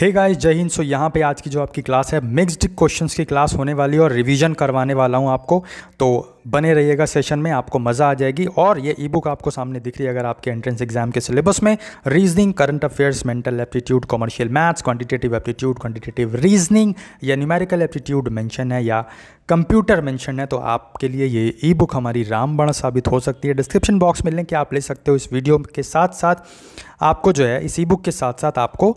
hey guys जय हिंद सो यहाँ पे आज की जो आपकी क्लास है मिक्स्ड क्वेश्चंस की क्लास होने वाली है और रिवीजन करवाने वाला हूँ आपको तो बने रहिएगा सेशन में आपको मज़ा आ जाएगी और ये ई बुक आपको सामने दिख रही है अगर आपके एंट्रेंस एग्जाम के सिलेबस में reasoning current affairs mental aptitude commercial maths quantitative aptitude quantitative reasoning या न्यूमेरिकल एप्टीट्यूड मेंशन है या कंप्यूटर मेंशन है तो आपके लिए ये ई बुक हमारी रामबण साबित हो सकती है डिस्क्रिप्शन बॉक्स में लिंक आप ले सकते हो इस वीडियो के साथ साथ आपको जो है इस ई बुक के साथ साथ आपको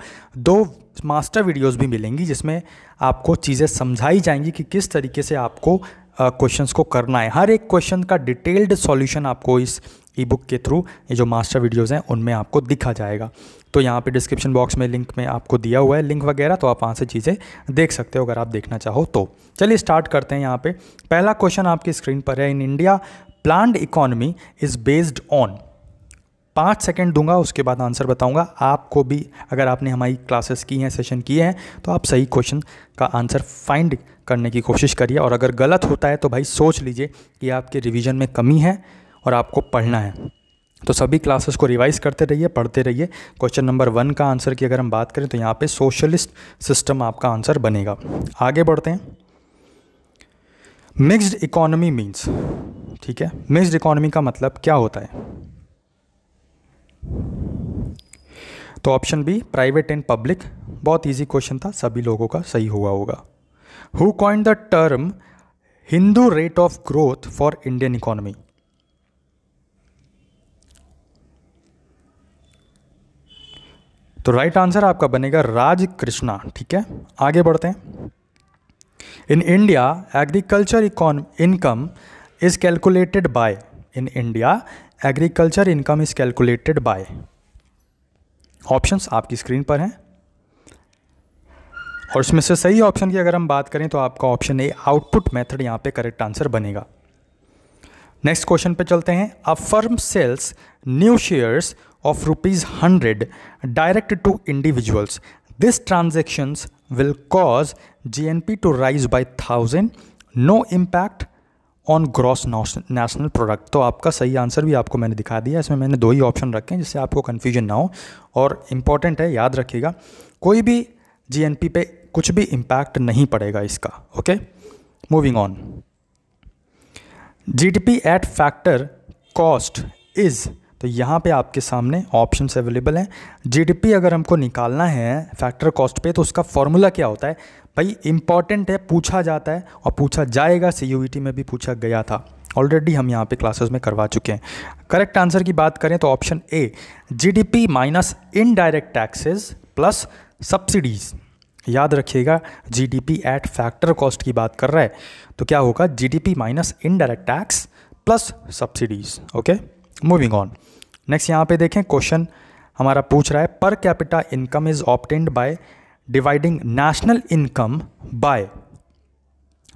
दो मास्टर वीडियोस भी मिलेंगी जिसमें आपको चीज़ें समझाई जाएंगी कि किस तरीके से आपको क्वेश्चंस को करना है हर एक क्वेश्चन का डिटेल्ड सॉल्यूशन आपको इस ई बुक के थ्रू ये जो मास्टर वीडियोज़ हैं उनमें आपको दिखा जाएगा तो यहाँ पे डिस्क्रिप्शन बॉक्स में लिंक में आपको दिया हुआ है लिंक वगैरह तो आप वहाँ से चीज़ें देख सकते हो अगर आप देखना चाहो तो चलिए स्टार्ट करते हैं यहाँ पर पहला क्वेश्चन आपकी स्क्रीन पर है in India planned economy is based on पाँच सेकेंड दूंगा उसके बाद आंसर बताऊंगा आपको भी अगर आपने हमारी क्लासेस की हैं सेशन किए हैं तो आप सही क्वेश्चन का आंसर फाइंड करने की कोशिश करिए और अगर गलत होता है तो भाई सोच लीजिए कि आपके रिवीजन में कमी है और आपको पढ़ना है तो सभी क्लासेस को रिवाइज करते रहिए पढ़ते रहिए क्वेश्चन नंबर वन का आंसर की अगर हम बात करें तो यहाँ पे सोशलिस्ट सिस्टम आपका आंसर बनेगा आगे बढ़ते हैं मिक्स्ड इकोनॉमी मीन्स ठीक है मिक्स्ड इकोनॉमी का मतलब क्या होता है तो option B private and public बहुत इजी क्वेश्चन था सभी लोगों का सही हुआ होगा who coined the term Hindu rate of growth for Indian economy तो राइट आंसर आपका बनेगा राज कृष्णा ठीक है आगे बढ़ते हैं in India agriculture income is calculated by in India agriculture income is calculated by options आपकी स्क्रीन पर हैं और इसमें से सही ऑप्शन की अगर हम बात करें तो आपका ऑप्शन ए आउटपुट मेथड यहाँ पे करेक्ट आंसर बनेगा नेक्स्ट क्वेश्चन पे चलते हैं a firm sells new shares of rupees hundred direct to individuals this transactions will cause G to rise by thousand no impact on gross national product तो आपका सही answer भी आपको मैंने दिखा दिया इसमें मैंने दो ही ऑप्शन रखे हैं जिससे आपको कन्फ्यूजन ना हो और इम्पॉर्टेंट है याद रखिएगा कोई भी जी पे कुछ भी इम्पैक्ट नहीं पड़ेगा इसका okay moving on GDP at factor cost is तो यहाँ पे आपके सामने ऑप्शंस अवेलेबल हैं जीडीपी अगर हमको निकालना है फैक्टर कॉस्ट पे तो उसका फॉर्मूला क्या होता है भाई इंपॉर्टेंट है पूछा जाता है और पूछा जाएगा सी e में भी पूछा गया था ऑलरेडी हम यहाँ पे क्लासेस में करवा चुके हैं करेक्ट आंसर की बात करें तो option A GDP minus indirect taxes plus subsidies याद रखिएगा जीडीपी एट फैक्टर कॉस्ट की बात कर रहा है तो क्या होगा GDP minus indirect tax plus subsidies okay moving on next यहाँ पे देखें क्वेश्चन हमारा पूछ रहा है per capita income is obtained by dividing national income by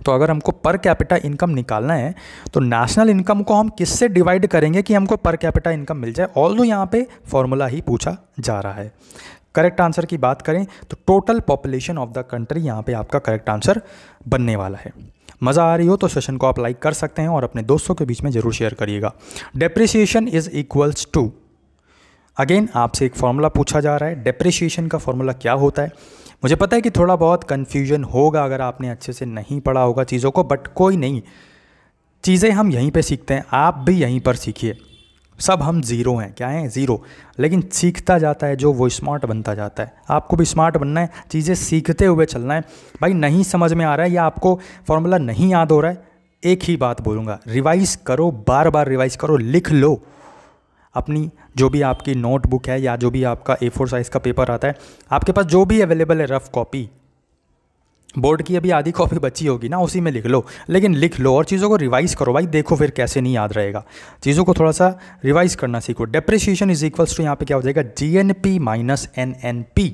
तो अगर हमको पर कैपिटा इनकम निकालना है तो नेशनल इनकम को हम किससे डिवाइड करेंगे कि हमको पर कैपिटा इनकम मिल जाए ऑल दो यहाँ पे फॉर्मूला ही पूछा जा रहा है करेक्ट आंसर की बात करें तो total population of the country यहाँ पे आपका करेक्ट आंसर बनने वाला है मज़ा आ रही हो तो सेशन को आप लाइक कर सकते हैं और अपने दोस्तों के बीच में ज़रूर शेयर करिएगा depreciation is equals to again आपसे एक फॉर्मूला पूछा जा रहा है डेप्रिसिएशन का फॉर्मूला क्या होता है मुझे पता है कि थोड़ा बहुत कन्फ्यूजन होगा अगर आपने अच्छे से नहीं पढ़ा होगा चीज़ों को बट कोई नहीं चीज़ें हम यहीं पर सीखते हैं आप भी यहीं पर सीखिए सब हम ज़ीरो हैं क्या हैं ज़ीरो लेकिन सीखता जाता है जो वो स्मार्ट बनता जाता है आपको भी स्मार्ट बनना है चीज़ें सीखते हुए चलना है भाई नहीं समझ में आ रहा है या आपको फॉर्मूला नहीं याद हो रहा है एक ही बात बोलूँगा रिवाइज़ करो बार बार रिवाइज़ करो लिख लो अपनी जो भी आपकी नोटबुक है या जो भी आपका ए फोर साइज़ का पेपर आता है आपके पास जो भी अवेलेबल है रफ़ कॉपी बोर्ड की अभी आधी कॉपी बची होगी ना उसी में लिख लो लेकिन लिख लो और चीज़ों को रिवाइज़ करो भाई देखो फिर कैसे नहीं याद रहेगा चीज़ों को थोड़ा सा रिवाइज़ करना सीखो डेप्रिशिएशन इज इक्वल्स टू यहाँ पे क्या हो जाएगा G N P minus N N P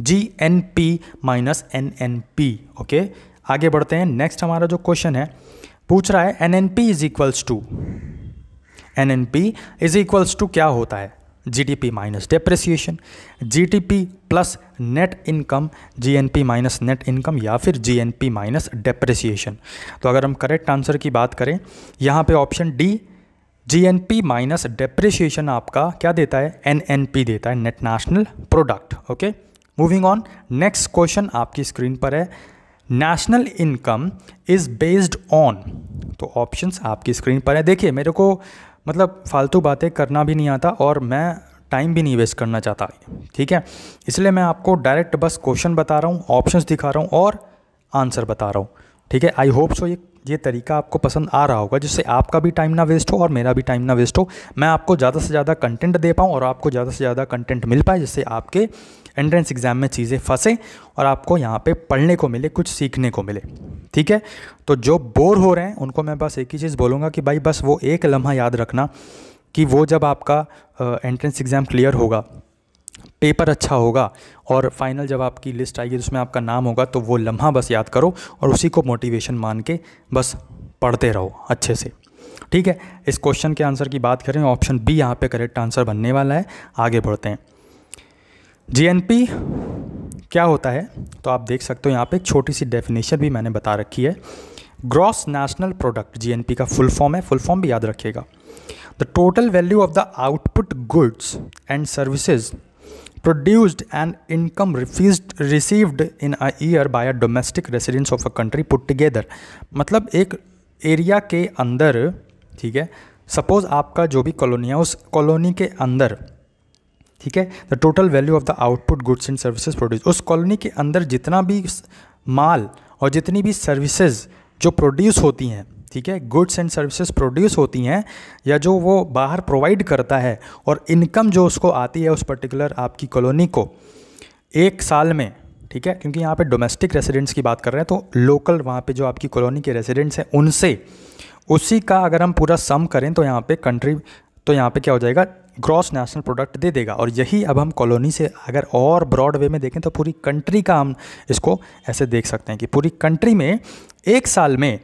G N P minus N N P okay आगे बढ़ते हैं नेक्स्ट हमारा जो क्वेश्चन है पूछ रहा है N N P is equals to N N P is equals to क्या होता है P minus depreciation P plus net income P minus net income या फिर पी माइनस डेप्रेसिएशन तो अगर हम करेक्ट आंसर की बात करें यहाँ पे option D P minus depreciation आपका क्या देता है पी देता है net national product okay moving on next question आपकी स्क्रीन पर है national income is based on तो ऑप्शंस आपकी स्क्रीन पर है देखिए मेरे को मतलब फालतू बातें करना भी नहीं आता और मैं टाइम भी नहीं वेस्ट करना चाहता ठीक है इसलिए मैं आपको डायरेक्ट बस क्वेश्चन बता रहा हूँ ऑप्शंस दिखा रहा हूँ और आंसर बता रहा हूँ ठीक है आई होप सो ये ये तरीका आपको पसंद आ रहा होगा जिससे आपका भी टाइम ना वेस्ट हो और मेरा भी टाइम ना वेस्ट हो मैं आपको ज़्यादा से ज़्यादा कंटेंट दे पाऊँ और आपको ज़्यादा से ज़्यादा कंटेंट मिल पाए जिससे आपके एंट्रेंस एग्ज़ाम में चीज़ें फंसे और आपको यहाँ पे पढ़ने को मिले कुछ सीखने को मिले ठीक है तो जो बोर हो रहे हैं उनको मैं बस एक ही चीज़ बोलूँगा कि भाई बस वो एक लम्हा याद रखना कि वो जब आपका एंट्रेंस एग्ज़ाम क्लियर होगा पेपर अच्छा होगा और फाइनल जब आपकी लिस्ट आएगी तो उसमें आपका नाम होगा तो वो लम्हा बस याद करो और उसी को मोटिवेशन मान के बस पढ़ते रहो अच्छे से ठीक है इस क्वेश्चन के आंसर की बात करें ऑप्शन बी यहाँ पे करेक्ट आंसर बनने वाला है आगे बढ़ते हैं जीएनपी क्या होता है तो आप देख सकते हो यहाँ पे एक छोटी सी डेफिनेशन भी मैंने बता रखी है ग्रॉस नेशनल प्रोडक्ट जीएनपी का फुल फॉर्म है फुल फॉर्म भी याद रखिएगा the total value of the output goods and services produced and income refused, received in a year by a domestic residents of a country put together मतलब एक area के अंदर ठीक है सपोज़ आपका जो भी कॉलोनी है उस कॉलोनी के अंदर ठीक है the total value of the output goods and services produce उस कॉलोनी के अंदर जितना भी माल और जितनी भी सर्विसेज जो प्रोड्यूस होती हैं ठीक है गुड्स एंड सर्विसेज प्रोड्यूस होती हैं या जो वो बाहर प्रोवाइड करता है और इनकम जो उसको आती है उस पर्टिकुलर आपकी कॉलोनी को एक साल में ठीक है क्योंकि यहाँ पे डोमेस्टिक रेसिडेंट्स की बात कर रहे हैं तो लोकल वहाँ पे जो आपकी कॉलोनी के रेसिडेंट्स हैं उनसे उसी का अगर हम पूरा सम करें तो यहाँ पे कंट्री तो यहाँ पे क्या हो जाएगा ग्रॉस नेशनल प्रोडक्ट दे देगा और यही अब हम कॉलोनी से अगर और ब्रॉड वे में देखें तो पूरी कंट्री का हम इसको ऐसे देख सकते हैं कि पूरी कंट्री में एक साल में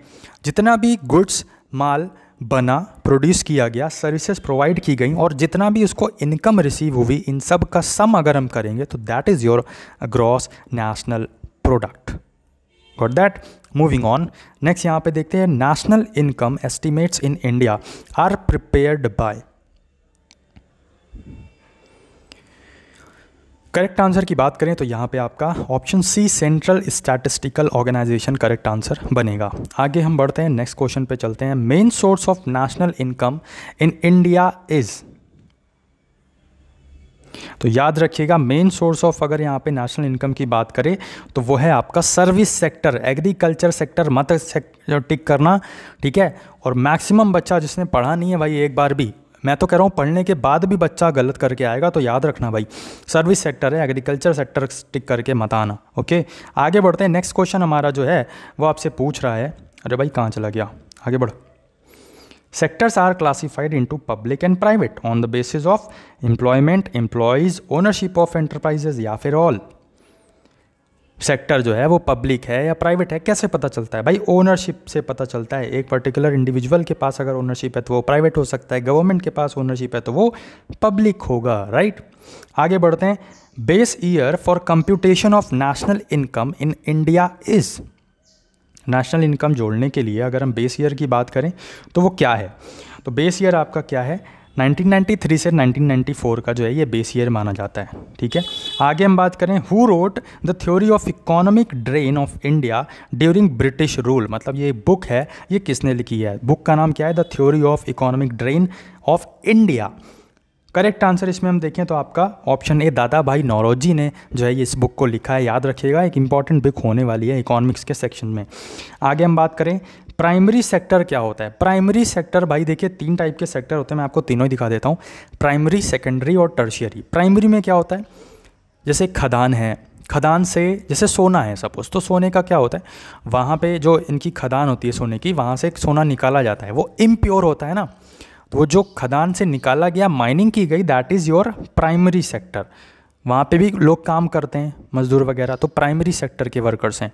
जितना भी गुड्स माल बना प्रोड्यूस किया गया सर्विसेज प्रोवाइड की गई और जितना भी उसको इनकम रिसीव हुई इन सब का सम अगर हम करेंगे तो that is your gross national product got that moving on next यहाँ पे देखते हैं national income estimates in India are prepared by correct answer की बात करें तो यहाँ पे आपका option C central statistical organisation correct answer बनेगा आगे हम बढ़ते हैं नेक्स्ट क्वेश्चन पे चलते हैं main source of national income in India is तो याद रखिएगा मेन सोर्स ऑफ अगर यहाँ पे नेशनल इनकम की बात करें तो वो है आपका सर्विस सेक्टर एग्रीकल्चर सेक्टर मत टिक करना ठीक है और मैक्सिमम बच्चा जिसने पढ़ा नहीं है भाई एक बार भी मैं तो कह रहा हूँ पढ़ने के बाद भी बच्चा गलत करके आएगा तो याद रखना भाई सर्विस सेक्टर है एग्रीकल्चर सेक्टर टिक करके मत आना ओके आगे बढ़ते हैं नेक्स्ट क्वेश्चन हमारा जो है वो आपसे पूछ रहा है अरे भाई कहाँ चला गया आगे बढ़ो sectors are classified into public and private on the basis of employment employees ownership of enterprises या फिर ऑल सेक्टर जो है वो पब्लिक है या प्राइवेट है कैसे पता चलता है भाई ओनरशिप से पता चलता है एक पर्टिकुलर इंडिविजुअल के पास अगर ओनरशिप है तो वो प्राइवेट हो सकता है गवर्नमेंट के पास ओनरशिप है तो वो पब्लिक होगा राइट आगे बढ़ते हैं base year for computation of national income in India is national income जोड़ने के लिए अगर हम बेस ईयर की बात करें तो वो क्या है तो बेस ईयर आपका क्या है 1993 से 1994 का जो है ये बेस ईयर माना जाता है ठीक है आगे हम बात करें who wrote the theory of economic drain of India during British rule मतलब ये बुक है ये किसने लिखी है बुक का नाम क्या है the theory of economic drain of India correct answer इसमें हम देखें तो आपका ऑप्शन ए दादा भाई नौरोजी ने जो है इस बुक को लिखा है याद रखिएगा एक इंपॉर्टेंट बुक होने वाली है इकोनॉमिक्स के सेक्शन में आगे हम बात करें प्राइमरी सेक्टर क्या होता है प्राइमरी सेक्टर भाई देखिए तीन टाइप के सेक्टर होते हैं मैं आपको तीनों ही दिखा देता हूँ प्राइमरी सेकेंडरी और टर्शियरी प्राइमरी में क्या होता है जैसे खदान है खदान से जैसे सोना है सपोज तो सोने का क्या होता है वहाँ पे जो इनकी खदान होती है सोने की वहाँ से एक सोना निकाला जाता है वो इम्प्योर होता है ना तो वो जो खदान से निकाला गया माइनिंग की गई that is your primary sector वहाँ पे भी लोग काम करते हैं मजदूर वगैरह तो प्राइमरी सेक्टर के वर्कर्स हैं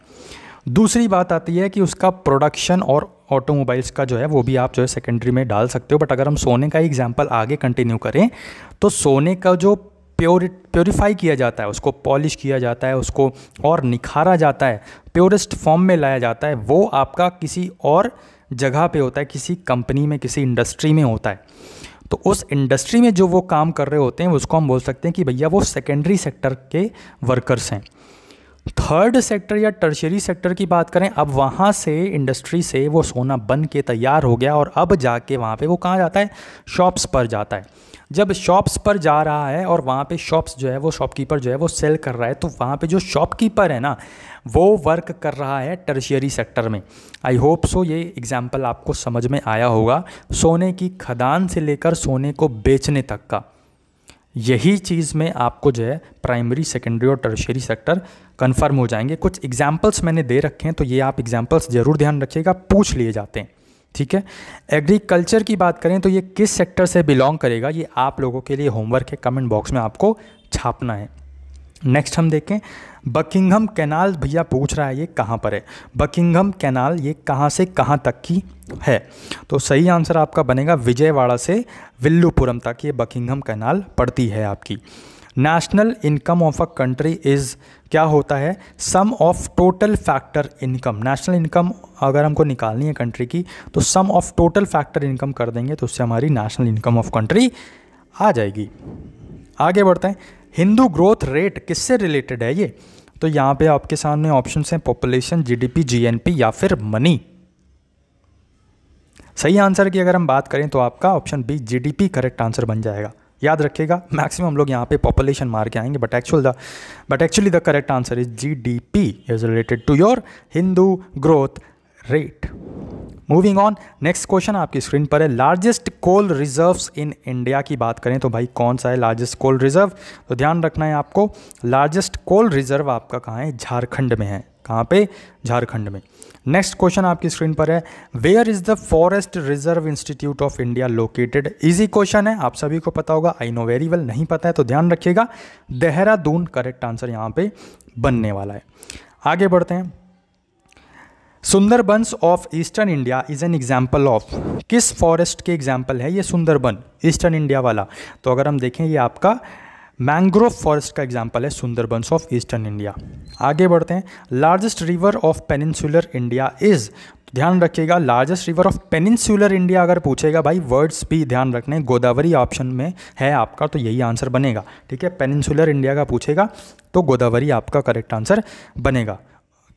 दूसरी बात आती है कि उसका प्रोडक्शन और ऑटोमोबाइल्स का जो है वो भी आप जो है सेकेंडरी में डाल सकते हो बट अगर हम सोने का एग्जाम्पल आगे कंटिन्यू करें तो सोने का जो प्योर प्योरीफाई किया जाता है उसको पॉलिश किया जाता है उसको और निखारा जाता है प्योरेस्ट फॉर्म में लाया जाता है वो आपका किसी और जगह पे होता है किसी कंपनी में किसी इंडस्ट्री में होता है तो उस इंडस्ट्री में जो वो काम कर रहे होते हैं उसको हम बोल सकते हैं कि भैया वो सेकेंडरी सेक्टर के वर्कर्स हैं थर्ड सेक्टर या टर्शरी सेक्टर की बात करें अब वहाँ से इंडस्ट्री से वो सोना बन के तैयार हो गया और अब जाके वहाँ पे वो कहाँ जाता है शॉप्स पर जाता है जब शॉप्स पर जा रहा है और वहाँ पे शॉप्स जो है वो शॉपकीपर जो है वो सेल कर रहा है तो वहाँ पे जो शॉपकीपर है ना वो वर्क कर रहा है टर्शियरी सेक्टर में आई होप सो ये एग्ज़ाम्पल आपको समझ में आया होगा सोने की खदान से लेकर सोने को बेचने तक का यही चीज़ में आपको जो है प्राइमरी सेकेंडरी और टर्शरी सेक्टर कन्फर्म हो जाएंगे कुछ एग्जाम्पल्स मैंने दे रखे हैं तो ये आप एग्जाम्पल्स ज़रूर ध्यान रखिएगा पूछ लिए जाते हैं ठीक है एग्रीकल्चर की बात करें तो ये किस सेक्टर से बिलोंग करेगा ये आप लोगों के लिए होमवर्क है कमेंट बॉक्स में आपको छापना है नेक्स्ट हम देखें बकिंगम कैनाल भैया पूछ रहा है ये कहाँ पर है बकिंगम कैनाल ये कहाँ से कहाँ तक की है तो सही आंसर आपका बनेगा विजयवाड़ा से विल्लुपुरम तक ये बकिंगम कैनाल पड़ती है आपकी national income of a country is क्या होता है sum of total factor income national income अगर हमको निकालनी है कंट्री की तो sum of total factor income कर देंगे तो उससे हमारी नेशनल इनकम ऑफ कंट्री आ जाएगी आगे बढ़ते हैं हिंदू ग्रोथ रेट किससे रिलेटेड है ये तो यहाँ पे आपके सामने ऑप्शन हैं पॉपुलेशन जीडीपी जीएनपी या फिर मनी सही आंसर की अगर हम बात करें तो आपका option B GDP correct answer बन जाएगा याद रखिएगा मैक्सिमम लोग यहाँ पे पॉपुलेशन मार के आएंगे but actual the but actually the correct answer is G D P is related to your Hindu growth rate moving on next question आपकी स्क्रीन पर है largest coal reserves in India की बात करें तो भाई कौन सा है लार्जेस्ट कोल रिजर्व तो ध्यान रखना है आपको लार्जेस्ट कोल रिजर्व आपका कहाँ है झारखंड में है कहाँ पे झारखंड में नेक्स्ट क्वेश्चन आपकी स्क्रीन पर है where is the forest reserve institute of India located easy question है आप सभी को पता होगा आई नो वेरी वेल नहीं पता है तो ध्यान रखिएगा देहरादून करेक्ट आंसर यहाँ पे बनने वाला है आगे बढ़ते हैं Sundarbans of eastern India is an example of किस फॉरेस्ट के एग्जाम्पल है ये सुंदरबन ईस्टर्न इंडिया वाला तो अगर हम देखें ये आपका मैंग्रोव फॉरेस्ट का एग्जाम्पल है सुंदरबंस ऑफ ईस्टर्न इंडिया आगे बढ़ते हैं largest river of peninsular India is ध्यान रखिएगा largest river of peninsular India अगर पूछेगा भाई वर्ड्स भी ध्यान रखने गोदावरी ऑप्शन में है आपका तो यही आंसर बनेगा ठीक है पेनिनसुलर इंडिया का पूछेगा तो गोदावरी आपका करेक्ट आंसर बनेगा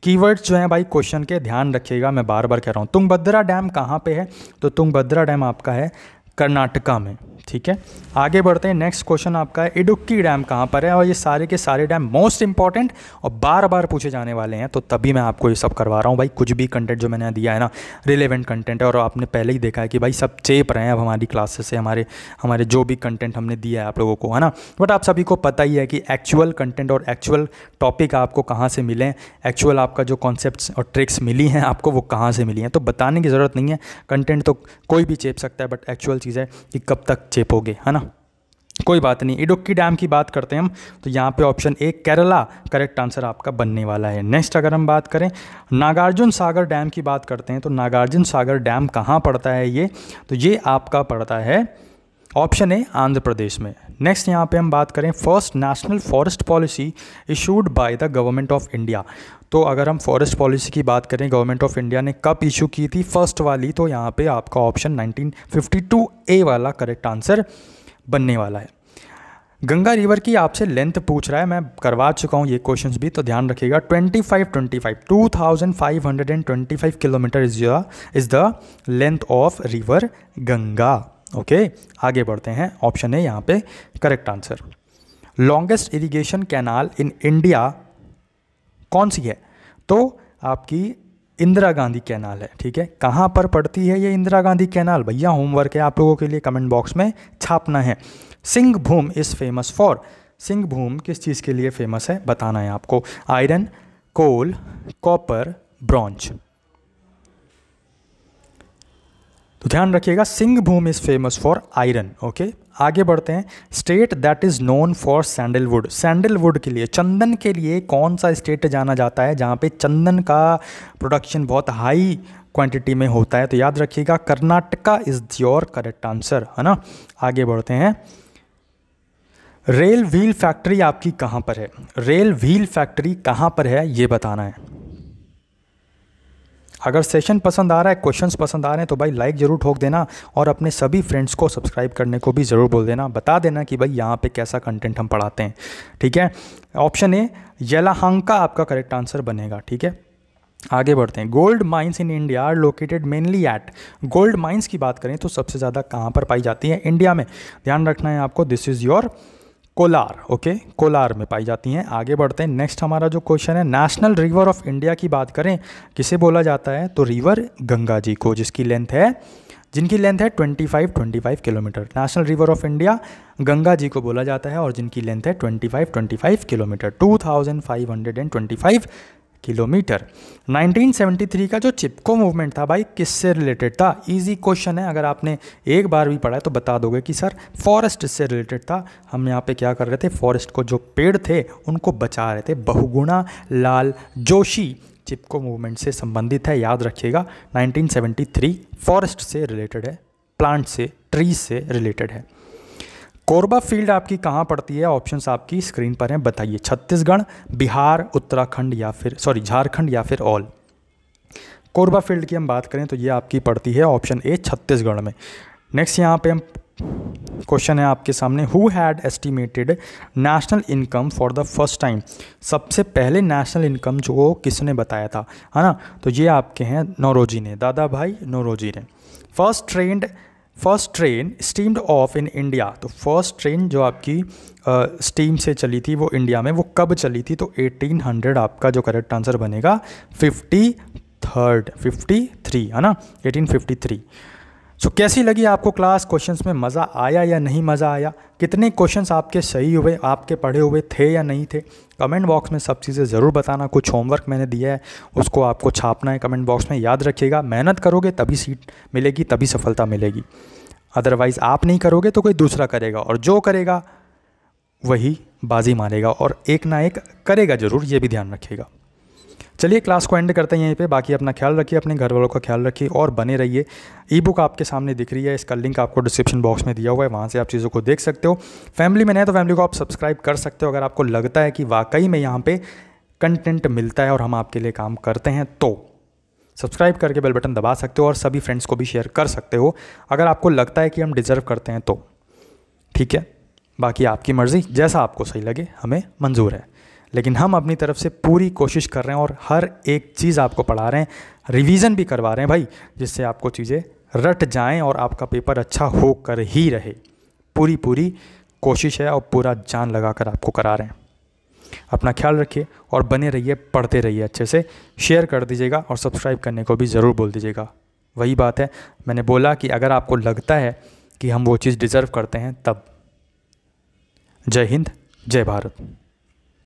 कीवर्ड्स जो हैं भाई क्वेश्चन के ध्यान रखिएगा मैं बार बार कह रहा हूँ तुंगभद्रा डैम कहाँ पे है तो तुंगभद्रा डैम आपका है कर्नाटका में ठीक है आगे बढ़ते हैं नेक्स्ट क्वेश्चन आपका है इडुक्की डैम कहाँ पर है और ये सारे के सारे डैम मोस्ट इंपॉर्टेंट और बार बार पूछे जाने वाले हैं तो तभी मैं आपको ये सब करवा रहा हूँ भाई कुछ भी कंटेंट जो मैंने दिया है ना रिलेवेंट कंटेंट है और आपने पहले ही देखा है कि भाई सब चेप रहे हैं अब हमारी क्लासेस से हमारे हमारे जो भी कंटेंट हमने दिया है आप लोगों को है ना बट आप सभी को पता ही है कि एक्चुअल कंटेंट और एक्चुअल टॉपिक आपको कहाँ से मिले एक्चुअल आपका जो कॉन्सेप्ट और ट्रिक्स मिली हैं आपको वो कहाँ से मिली हैं तो बताने की ज़रूरत नहीं है कंटेंट तो कोई भी चेप सकता है बट एक्चुअल चीज़ है कि कब तक चेपोगे है ना कोई बात नहीं इडुक्की डैम की बात करते हैं हम तो यहाँ पे option A Kerala correct answer आपका बनने वाला है नेक्स्ट अगर हम बात करें नागार्जुन सागर डैम की बात करते हैं तो नागार्जुन सागर डैम कहाँ पड़ता है ये तो ये आपका पड़ता है ऑप्शन ए आंध्र प्रदेश में नेक्स्ट यहाँ पे हम बात करें first national forest policy issued by the government of India तो अगर हम फॉरेस्ट पॉलिसी की बात करें गवर्नमेंट ऑफ इंडिया ने कब इशू की थी फर्स्ट वाली तो यहाँ पे आपका ऑप्शन 1952 ए वाला करेक्ट आंसर बनने वाला है गंगा रिवर की आपसे लेंथ पूछ रहा है मैं करवा चुका हूँ ये क्वेश्चंस भी तो ध्यान रखिएगा 25 25 2525 kilometre is is the length of river Ganga okay आगे बढ़ते हैं ऑप्शन है यहाँ पे correct answer longest irrigation canal in India कौन सी है तो आपकी इंदिरा गांधी कैनाल है ठीक है कहाँ पर पड़ती है ये इंदिरा गांधी कैनाल भैया होमवर्क है आप लोगों के लिए कमेंट बॉक्स में छापना है सिंह भूम इज़ फेमस फॉर सिंह भूम किस चीज़ के लिए फेमस है बताना है आपको आयरन कोल कॉपर ब्रॉन्च तो ध्यान रखिएगा Singhbhum is famous for iron okay आगे बढ़ते हैं state that is known for sandalwood sandalwood के लिए चंदन के लिए कौन सा स्टेट जाना जाता है जहाँ पे चंदन का प्रोडक्शन बहुत हाई क्वांटिटी में होता है तो याद रखिएगा Karnataka is your correct answer है ना आगे बढ़ते हैं रेल व्हील फैक्ट्री आपकी कहाँ पर है रेल व्हील फैक्ट्री कहाँ पर है ये बताना है अगर सेशन पसंद आ रहा है क्वेश्चंस पसंद आ रहे हैं तो भाई लाइक ज़रूर ठोक देना और अपने सभी फ्रेंड्स को सब्सक्राइब करने को भी ज़रूर बोल देना बता देना कि भाई यहाँ पे कैसा कंटेंट हम पढ़ाते हैं ठीक है ऑप्शन ए येलाहांका आपका करेक्ट आंसर बनेगा ठीक है आगे बढ़ते हैं gold mines in India are located mainly at gold mines की बात करें तो सबसे ज़्यादा कहाँ पर पाई जाती है इंडिया में ध्यान रखना है आपको this is your Kolar okay Kolar में पाई जाती हैं आगे बढ़ते हैं नेक्स्ट हमारा जो क्वेश्चन है नेशनल रिवर ऑफ इंडिया की बात करें किसे बोला जाता है तो रिवर गंगा जी को जिसकी लेंथ है जिनकी लेंथ है 25 25 kilometre national river of India Ganga ji को बोला जाता है और जिनकी लेंथ है 25 25 किलोमीटर 2525 किलोमीटर 1973 का जो चिपको मूवमेंट था भाई किससे रिलेटेड था इजी क्वेश्चन है अगर आपने एक बार भी पढ़ा है तो बता दोगे कि सर फॉरेस्ट से रिलेटेड था हम यहाँ पे क्या कर रहे थे फॉरेस्ट को जो पेड़ थे उनको बचा रहे थे बहुगुणा लाल जोशी चिपको मूवमेंट से संबंधित है याद रखिएगा 1973 फॉरेस्ट से रिलेटेड है प्लांट से ट्री से रिलेटेड है कोरबा फील्ड आपकी कहाँ पड़ती है ऑप्शंस आपकी स्क्रीन पर हैं बताइए छत्तीसगढ़ बिहार उत्तराखंड या फिर सॉरी झारखंड या फिर ऑल कोरबा फील्ड की हम बात करें तो ये आपकी पड़ती है ऑप्शन ए छत्तीसगढ़ में नेक्स्ट यहाँ पे हम क्वेश्चन है आपके सामने who had estimated national income for the first time सबसे पहले नेशनल इनकम जो किसने बताया था है ना तो ये आपके हैं नौरोजी ने दादा भाई नौरोजी ने first trend first train steamed off in India तो फर्स्ट ट्रेन जो आपकी स्टीम uh, से चली थी वो इंडिया में वो कब चली थी तो 1800 आपका जो करेक्ट आंसर बनेगा फिफ्टी थर्ड फिफ्टी थ्री है ना eighteen fifty three so so, कैसी लगी आपको क्लास क्वेश्चंस में मज़ा आया या नहीं मज़ा आया कितने क्वेश्चंस आपके सही हुए आपके पढ़े हुए थे या नहीं थे कमेंट बॉक्स में सब चीज़ें ज़रूर बताना कुछ होमवर्क मैंने दिया है उसको आपको छापना है कमेंट बॉक्स में याद रखिएगा मेहनत करोगे तभी सीट मिलेगी तभी सफलता मिलेगी अदरवाइज़ आप नहीं करोगे तो कोई दूसरा करेगा और जो करेगा वही बाजी मारेगा और एक ना एक करेगा ज़रूर ये भी ध्यान रखिएगा चलिए क्लास को एंड करते हैं यहीं पे बाकी अपना ख्याल रखिए अपने घर वालों का ख्याल रखिए और बने रहिए ई बुक आपके सामने दिख रही है इसका लिंक आपको डिस्क्रिप्शन बॉक्स में दिया हुआ है वहाँ से आप चीज़ों को देख सकते हो फैमिली में नहीं तो फैमिली को आप सब्सक्राइब कर सकते हो अगर आपको लगता है कि वाकई में यहाँ पर कंटेंट मिलता है और हम आपके लिए काम करते हैं तो सब्सक्राइब करके बेल बटन दबा सकते हो और सभी फ्रेंड्स को भी शेयर कर सकते हो अगर आपको लगता है कि हम डिज़र्व करते हैं तो ठीक है बाकी आपकी मर्ज़ी जैसा आपको सही लगे हमें मंजूर है लेकिन हम अपनी तरफ से पूरी कोशिश कर रहे हैं और हर एक चीज़ आपको पढ़ा रहे हैं रिवीजन भी करवा रहे हैं भाई जिससे आपको चीज़ें रट जाएं और आपका पेपर अच्छा हो कर ही रहे पूरी पूरी कोशिश है और पूरा जान लगा कर आपको करा रहे हैं अपना ख्याल रखिए और बने रहिए पढ़ते रहिए अच्छे से शेयर कर दीजिएगा और सब्सक्राइब करने को भी ज़रूर बोल दीजिएगा वही बात है मैंने बोला कि अगर आपको लगता है कि हम वो चीज़ डिज़र्व करते हैं तब जय हिंद जय भारत